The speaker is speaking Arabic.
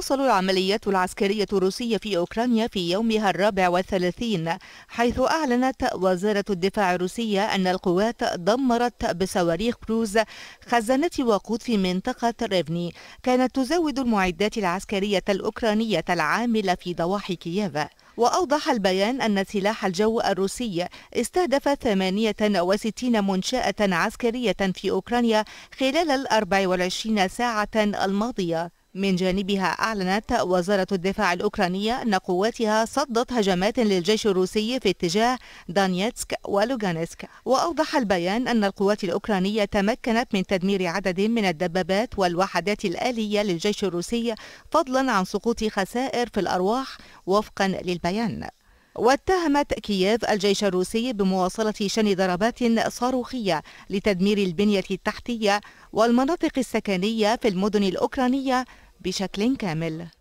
تتواصل العمليات العسكرية الروسية في أوكرانيا في يومها الرابع والثلاثين حيث أعلنت وزارة الدفاع الروسية أن القوات دمرت بصواريخ كروز خزانة وقود في منطقة ريفني كانت تزود المعدات العسكرية الأوكرانية العاملة في ضواحي كييف وأوضح البيان أن سلاح الجو الروسي استهدف 68 منشأة عسكرية في أوكرانيا خلال ال 24 ساعة الماضية من جانبها أعلنت وزارة الدفاع الأوكرانية أن قواتها صدت هجمات للجيش الروسي في اتجاه دانيتسك ولوغانسك وأوضح البيان أن القوات الأوكرانية تمكنت من تدمير عدد من الدبابات والوحدات الآلية للجيش الروسي فضلا عن سقوط خسائر في الأرواح وفقا للبيان واتهمت كييف الجيش الروسي بمواصلة شن ضربات صاروخية لتدمير البنية التحتية والمناطق السكنية في المدن الأوكرانية بشكل كامل